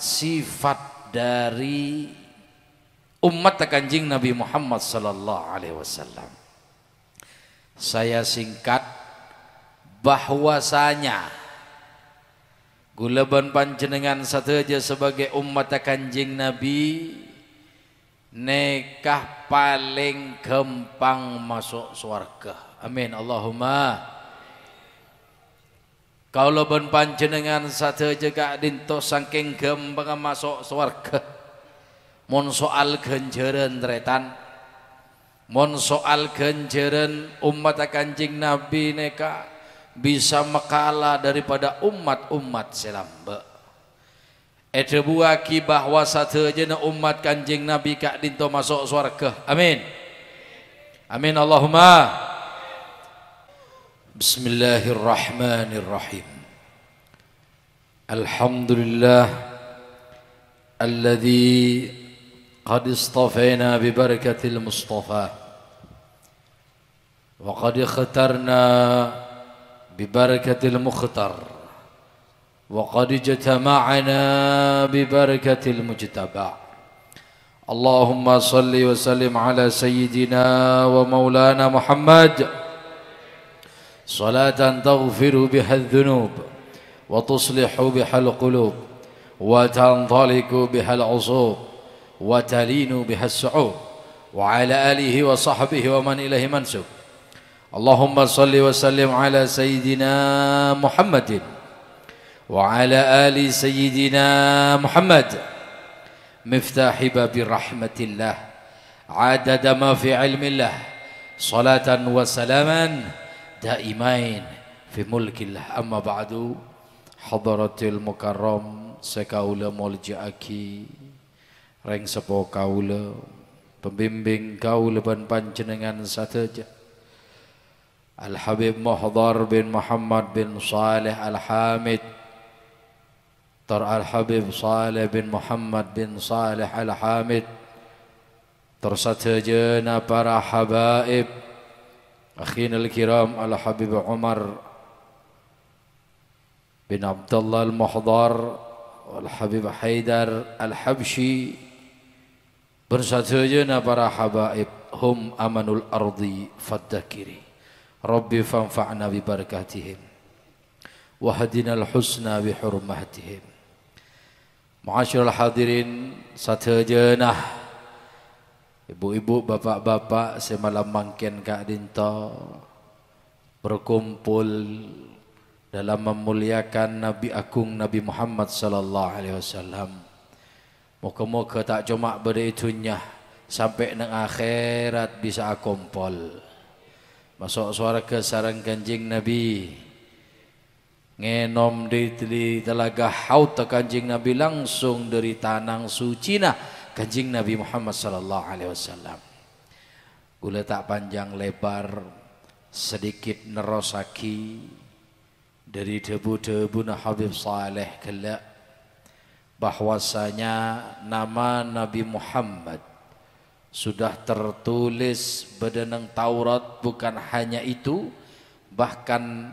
sifat dari umat kanjeng Nabi Muhammad sallallahu alaihi wasallam. Saya singkat bahwasanya Gulaban panjenengan satu aja sebagai umat kanjeng Nabi Nekah paling gampang masuk surga Amin Allahumma kalau ben panjenengan satu jegak dinto saking gampang masuk swarga. Mon soal ganjaran tretan. Mon soal ganjaran umat kanjeng Nabi neka bisa mekala daripada umat-umat selamba. Eta buaki bahwa satu ne umat kanjeng Nabi kak dinto masuk swarga. Amin. Amin Allahumma. بسم الله الرحمن الرحيم الحمد لله الذي قد اصطفينا ببركة المصطفى وقد اخترنا ببركة المختر وقد اجتمعنا ببركة المجتبى اللهم صل وسلم على سيدنا ومولانا محمد صلاة تغفر بها الذنوب وتصلح بها القلوب وتنطلق بها العصوب وتلين بها السعوب وعلى آله وصحبه ومن إليه منسوب اللهم صل وسلم على سيدنا محمد وعلى آل سيدنا محمد مفتاح باب رحمة الله عدد ما في علم الله صلاة وسلاما daimain fi mulkillah amma ba'du hadaratil mukarram sekaula muljaaki reng sepo kaula pembimbing kaula ban panjenengan sateja Al Habib Muhdar bin Muhammad bin Saleh Al Hamid Tar Al Habib Saleh bin Muhammad bin Saleh Al Hamid na para habaib أخينا الكرام الحبيب عمر بن عبد الله المحضار والحبيب حيدر الحبشي برساتوجنا برا حبائب هم أمن الأرض فالذكري ربي فانفعنا ببركاتهم وهدنا الحسنى بحرمتهم معاشر الحاضرين ساتوجنا Ibu-ibu, bapak-bapak semalam mangkin Kak Dinto berkumpul dalam memuliakan Nabi Agung Nabi Muhammad sallallahu alaihi wasallam. Moga-moga tak cuma beritunya sampai nang akhirat bisa kumpul. Masuk suara ke sarang kanjing Nabi. Ngenom di, di telaga haut kanjing Nabi langsung dari tanang suci nah Kanjeng Nabi Muhammad sallallahu alaihi wasallam. Kula tak panjang lebar sedikit nerosaki dari debu-debu Habib Saleh kelak bahwasanya nama Nabi Muhammad sudah tertulis bedeneng Taurat bukan hanya itu bahkan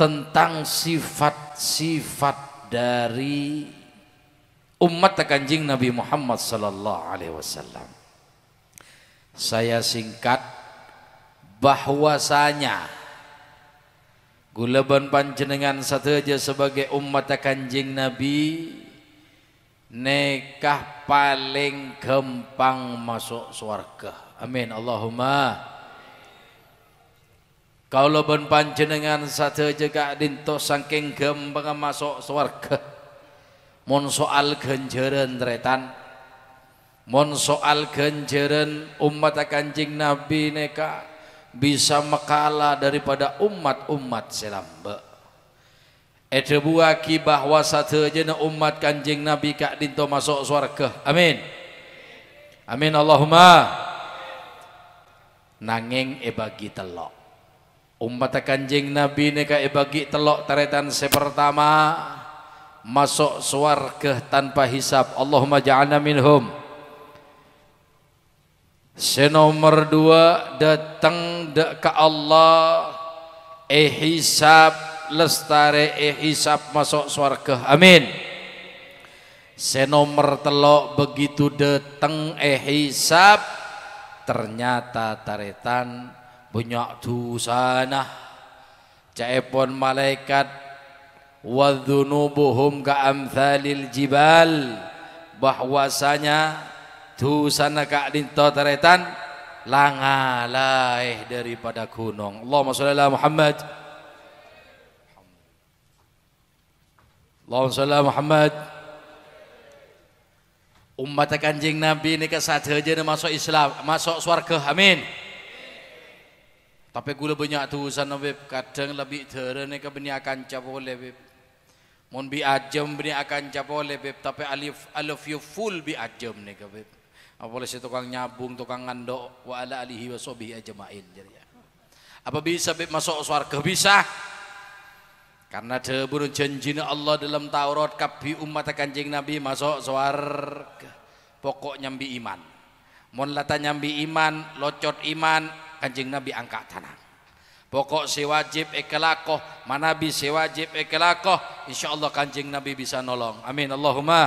tentang sifat-sifat dari umat kanjeng Nabi Muhammad sallallahu alaihi wasallam. Saya singkat bahwasanya guleban panjenengan satu aja sebagai umat kanjeng Nabi nikah paling gampang masuk surga. Amin. Allahumma kalau ben panjenengan satu gak dinto saking gampang masuk surga mun soal genjeren tretan mun soal genjeren umat kanjing nabi neka bisa mekala daripada umat-umat selamba. Eta buaki bahwa satu jena umat kanjing nabi kak dinto masuk suarga amin amin Allahumma nanging ebagi telok umat kanjing nabi neka ebagi telok taretan sepertama pertama masuk suarga tanpa hisap Allahumma ja'alna minhum si nomor dua datang dek ke Allah eh hisap lestare eh hisap masuk suarga amin si nomor telok begitu datang eh hisap ternyata taretan bunyak dosa nah Cepon malaikat wadzunubuhum ka amsalil jibal bahwasanya tu sana ka dinto taretan langalaih daripada gunung Allahumma shalli ala Muhammad Allahumma shalli ala Muhammad Ummat kanjeng nabi ni ke sadaja masuk Islam masuk surga amin tapi gula banyak tu sana kadang lebih dere ni ke benyakan cabole Mun bi ajem ni akan capole beb tapi alif alif you ya full bi ajem ni ke beb. Apa si tukang nyabung, tukang ngando wa ala alihi wa sobi ajmain jadi ya. Apa bisa beb masuk swarga bisa? Karena ada burun Allah dalam Taurat kabi umat kanjeng Nabi masuk swarga. Pokok nyambi iman. Mun lata nyambi iman, locot iman, kanjeng Nabi angkat tanah pokok si wajib ikhlakoh manabi si wajib ikhlakoh insyaallah kanjeng nabi bisa nolong amin Allahumma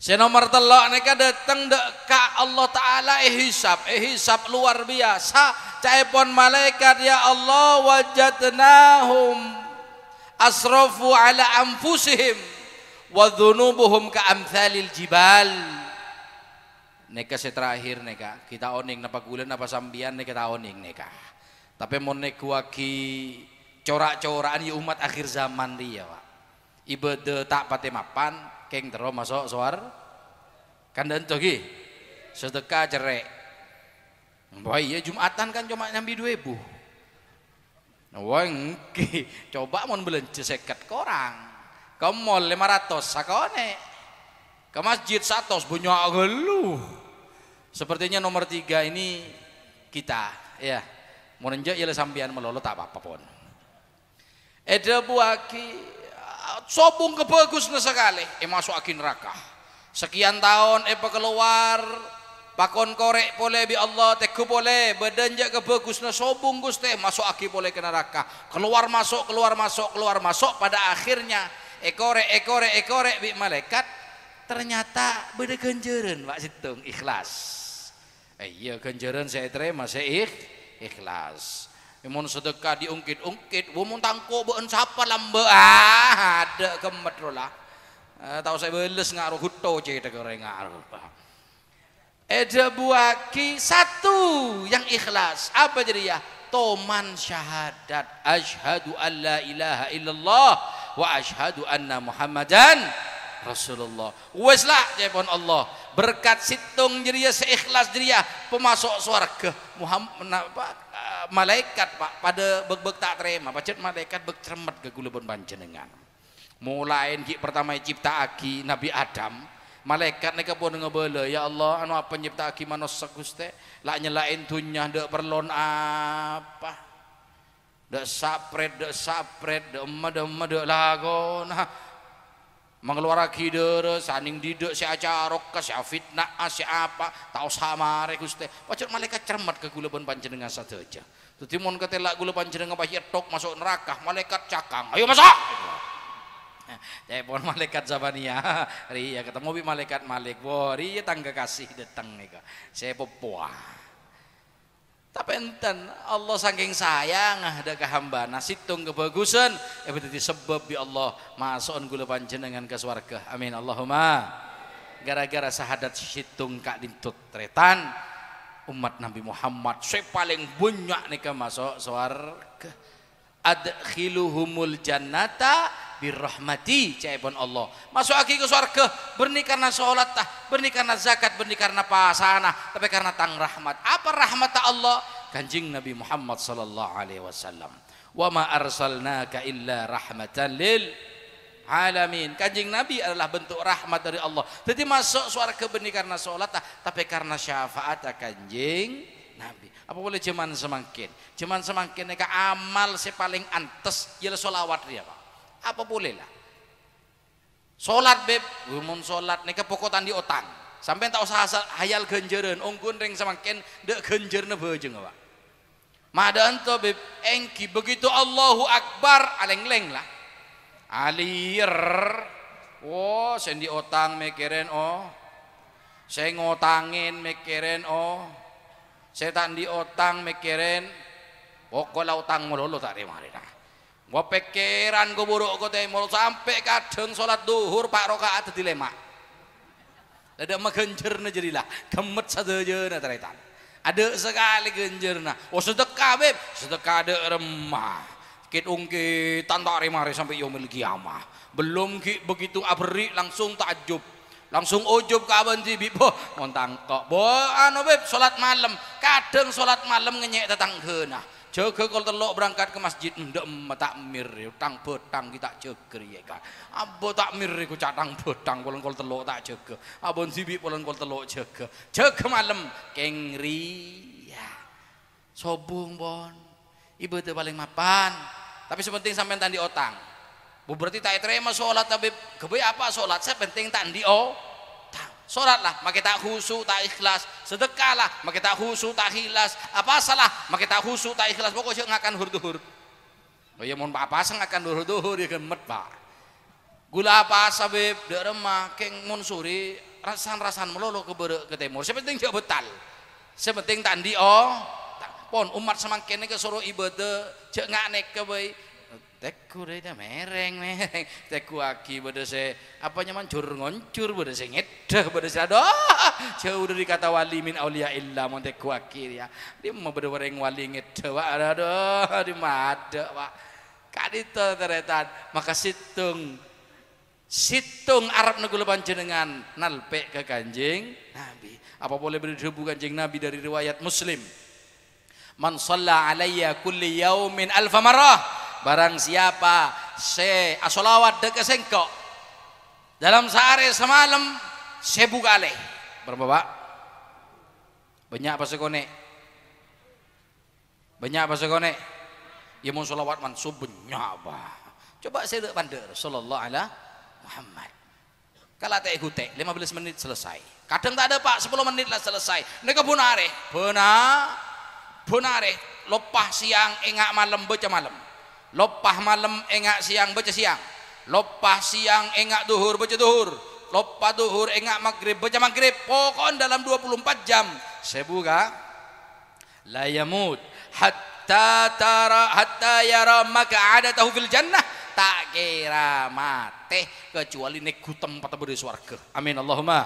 si nomor telok mereka datang ka Allah Ta'ala ihisab eh ihisab eh luar biasa caipon malaikat ya Allah wajadnahum asrafu ala anfusihim wa dhunubuhum ka amthalil jibal neka setra terakhir neka kita oning napa gulen napa sambian neka kita oning neka tapi mau nek waki corak-corakan ya umat akhir zaman dia ya, pak ibede tak pate mapan keng teromah masuk suar kandan togi sedekah cerek wah iya jumatan kan cuma nyambi dua ibu wengki coba mau belen seket korang kau mau lima ratus sakone ke masjid satos bunyo agelu sepertinya nomor tiga ini kita ya menenja ya ialah sambian melolo tak apa-apa pun ada buaki sobung kebagus sekali eh masuk akin neraka sekian tahun eh keluar pakon korek boleh bi Allah teku boleh bedenja kebagus sobung guste masuk aki boleh ke neraka keluar masuk keluar masuk keluar masuk pada akhirnya ekore eh, ekore eh, ekore eh, bi malaikat ternyata beda ganjaran, Pak Situng ikhlas eh, iya ganjaran saya terima saya ikh, ikhlas imun sedekah diungkit-ungkit wumun tangko beun sapa lambe ah ada kemet lah eh, tahu saya beles ngaruh huto cerita goreng ngaruh ada buaki satu yang ikhlas apa jadi ya toman syahadat ashadu alla ilaha illallah wa ashadu anna muhammadan Rasulullah wes lah jepon Allah berkat situng jeria seikhlas jeria pemasok suarga Muhammad apa, eh, malaikat pak pada beg-beg tak terima pacet malaikat beg cermat ke gulubun panjenengan mulain ki pertama cipta aki Nabi Adam malaikat neka pun ngebele ya Allah anu apa nyipta aki manusia guste lah nyelain tunya ndak perlon apa Dek sapret, dek sapret, dek emak, dek emak, dek lago. Nah, mengeluarkan kider saning didek si acarok ke si fitnah si apa tau sama rekus teh pacar malaikat cermat ke gula panjenengan satu aja tuh timun ketelak gula panjenengan bahir tok masuk neraka malaikat cakang ayo masuk telepon eh, malaikat Zabania ria ketemu bi malaikat Malik wah ria tangga kasih datang nih saya pepuah tapi enten Allah saking sayang ah, ada kehamba nasitung kebagusan ya berarti sebab ya Allah masukkan gula panjenengan ke swarga amin Allahumma gara-gara sahadat situng kak dintut tretan umat Nabi Muhammad saya paling banyak nih masuk swarga adkhiluhumul jannata birrahmati cebon Allah masuk aki ke surga berni karena sholat tah berni karena zakat berni karena pasana tapi karena tang rahmat apa rahmat Allah kanjing Nabi Muhammad sallallahu alaihi wasallam wa ma arsalnaka illa rahmatan lil alamin kanjing Nabi adalah bentuk rahmat dari Allah jadi masuk surga berni karena sholat tah tapi karena syafaat kanjing Nabi. Apa boleh cuman semakin? Cuman semakin neka amal si paling antes ialah ya solawat dia, Pak apa boleh lah Solat beb, umum solat nih kepokotan di otang. Sampai tak usah asal hayal genjeren, unggun ring semakin dek aja gak pak, Madan to beb engki begitu Allahu Akbar aleng-leng lah. Alir. Oh, sendi otang mikirin oh. Saya ngotangin mikirin oh. Saya tandi otang mikirin. Pokoknya otang melulu tak remari dah. Gua pikiran gua buruk gua teh mau sampai kadang sholat duhur pak rokaat dilema Ada megenjer na jadilah kemet saja na ternyata Ada sekali genjer nah Oh sedekah beb, sedekah ada remah. kita ungkit tanpa remari sampai yomil kiamah. Belum ki begitu abri langsung takjub langsung ujub ke abang boh montang kok boh anu beb sholat malam kadang sholat malam ngenyek tetangga nah jaga kalau telok berangkat ke masjid ndak takmir ya, tang betang kita jaga ya kan abo takmir ya, ku catang betang kalau kalau telok tak jaga abon sibik kalau kalau telok jaga jaga malam kengri ya sobung bon ibu itu paling mapan tapi sepenting sampai tadi otang berarti tak terima sholat tapi kebaya apa sholat saya penting tak di oh Soratlah, maka tak husu, tak ikhlas. Sedekahlah, maka tak husu, tak ikhlas. Apa salah, maka tak husu, tak ikhlas. Pokoknya nggak akan hurduhur. Oh ya mohon apa sih akan hurduhur ya gemet pak. Gula apa sabib, dek remah, keng mun suri, rasan-rasan melolo ke berek ke timur. Sepenting dia betal. Sepenting tandi oh. Pon umat semakin ke suruh ibadah, cek nggak nek ke teku rida mereng mereng teku aki bade saya apa nyaman cur ngoncur bade saya ngedah bade saya doa jauh dari kata wali min aulia illa mau teku aki ya dia mau bade mereng wali ngedah pak ada doa di mada pak kadito teretan maka situng situng Arab negeri panjenengan nalpe ke kanjeng Nabi apa boleh berdebu kanjeng Nabi dari riwayat Muslim man shalla alayya kulli yaumin alfa marah Barang siapa se asolawat deke sengko dalam sehari semalam sebu kali. Berapa pak? Banyak apa sekone? Banyak apa sekone? Ya solawat mansub banyak apa? Coba saya dek pandai Rasulullah ala Muhammad. Kalau tak ikut 15 menit selesai. Kadang tak ada pak 10 menit lah selesai. Mereka benar benar benar lepas siang ingat malam baca malam lopah malam engak siang baca siang lopah siang engak duhur baca duhur lopah duhur engak maghrib baca maghrib pokon dalam 24 jam sebuka la yamut hatta tara hatta yara tahu fil jannah tak kira mati kecuali nek gutem beri suarga amin Allahumma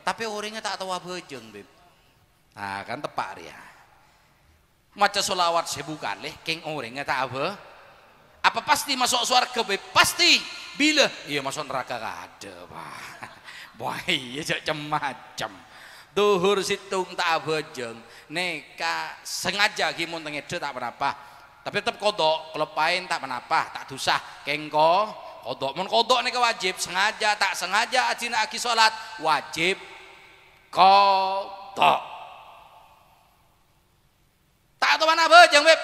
tapi orangnya tak tahu apa jeng nah kan tepat ya maca solawat sebukan leh keng orang nggak tahu apa pasti masuk surga be pasti bila iya masuk neraka gak ada wah wah iya macam-macam duhur situng tak abejeng neka sengaja gimun tengede tak berapa tapi tetap kodok kelepain tak menapa tak dusah kengko kodok mun kodok neka wajib sengaja tak sengaja acina aki sholat wajib kodok tak tahu mana bejang web.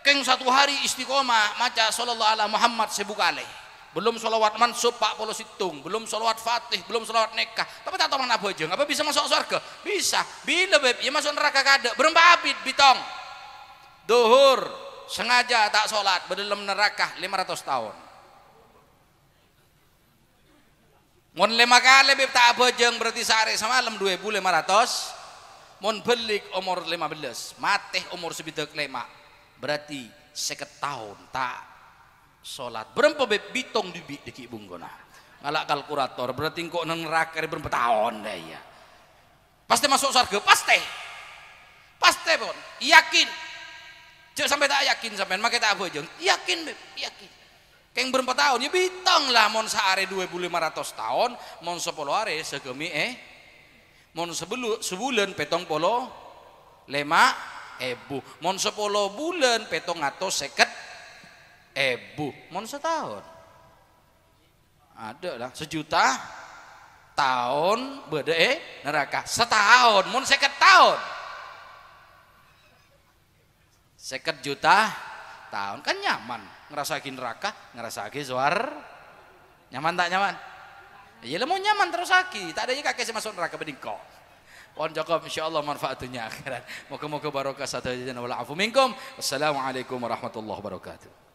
keng satu hari istiqomah maca sallallahu ala Muhammad sebuka alih belum solawat mansub pak polo situng belum solawat fatih belum solawat nikah tapi tak tahu mana bejeng apa bisa masuk surga bisa bila web, ya masuk neraka kada abid, bitong duhur sengaja tak sholat berdalam neraka 500 tahun Mun lima kali beb tak bejeng berarti sehari semalam dua ribu lima ratus mun belik umur 15 matih umur sebidak lima, berarti seket tahun tak sholat berempa beb bitong di deki bunggona ngalak kalkulator berarti kok neng raker berempat tahun deh ya pasti masuk surga pasti pasti pun yakin jangan sampai tak yakin sampai makai tak apa yakin beb yakin keng berempat tahun ya bitong lah mon sehari dua puluh lima ratus tahun mon sepuluh hari segemi eh Mon sebelu, sebulan petong polo lema ebu. Mon sepolo bulan petong atau seket ebu. Mon setahun. Ada lah sejuta tahun beda eh neraka setahun. Mon seket tahun. Seket juta tahun kan nyaman Ngerasa ngerasakin neraka ngerasa suar nyaman tak nyaman Ya lemu nyaman terus lagi. Tak ada yang kakek masuk neraka bening kok. Pohon Insya Allah manfaatnya. akhirat. Moga-moga barokah satu jajan wa la'afu Assalamualaikum warahmatullahi wabarakatuh.